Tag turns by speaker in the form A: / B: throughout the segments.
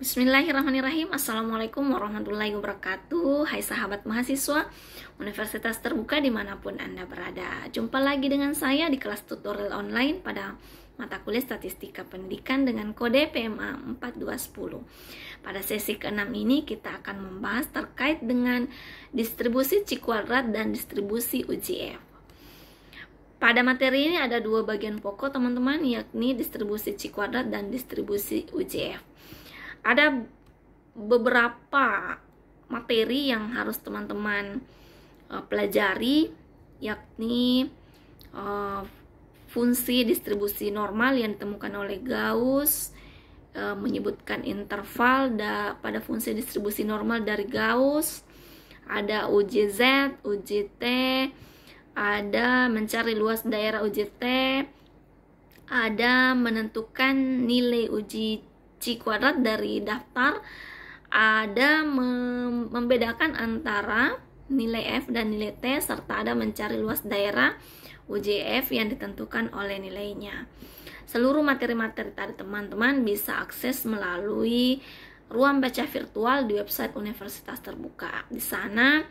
A: Bismillahirrahmanirrahim Assalamualaikum warahmatullahi wabarakatuh Hai sahabat mahasiswa Universitas terbuka dimanapun Anda berada Jumpa lagi dengan saya di kelas tutorial online pada mata kuliah statistika pendidikan dengan kode PMA 4210 Pada sesi ke-6 ini kita akan membahas terkait dengan distribusi C kuadrat dan distribusi UJF pada materi ini ada dua bagian pokok teman-teman yakni distribusi C kuadrat dan distribusi UJF ada beberapa materi yang harus teman-teman uh, pelajari yakni uh, fungsi distribusi normal yang ditemukan oleh Gauss e, menyebutkan interval da, pada fungsi distribusi normal dari Gauss ada UJZ, UJT ada mencari luas daerah UJT ada menentukan nilai uji C kuadrat dari daftar ada membedakan antara nilai F dan nilai T serta ada mencari luas daerah UJF yang ditentukan oleh nilainya. Seluruh materi-materi tadi teman-teman bisa akses melalui ruang baca virtual di website Universitas Terbuka. Di sana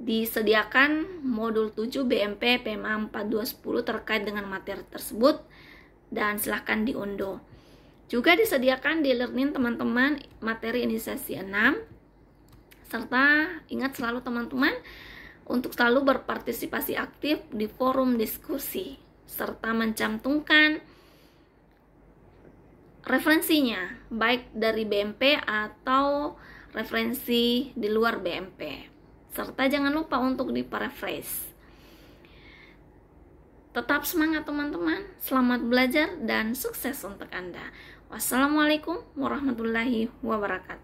A: disediakan modul 7 BMP PMA 4210 terkait dengan materi tersebut dan silahkan diunduh. Juga disediakan di learning teman-teman materi inisiasi 6 serta ingat selalu teman-teman untuk selalu berpartisipasi aktif di forum diskusi serta mencantumkan referensinya baik dari BMP atau referensi di luar BMP serta jangan lupa untuk di paraphrase Tetap semangat teman-teman, selamat belajar dan sukses untuk Anda. Wassalamualaikum warahmatullahi wabarakatuh.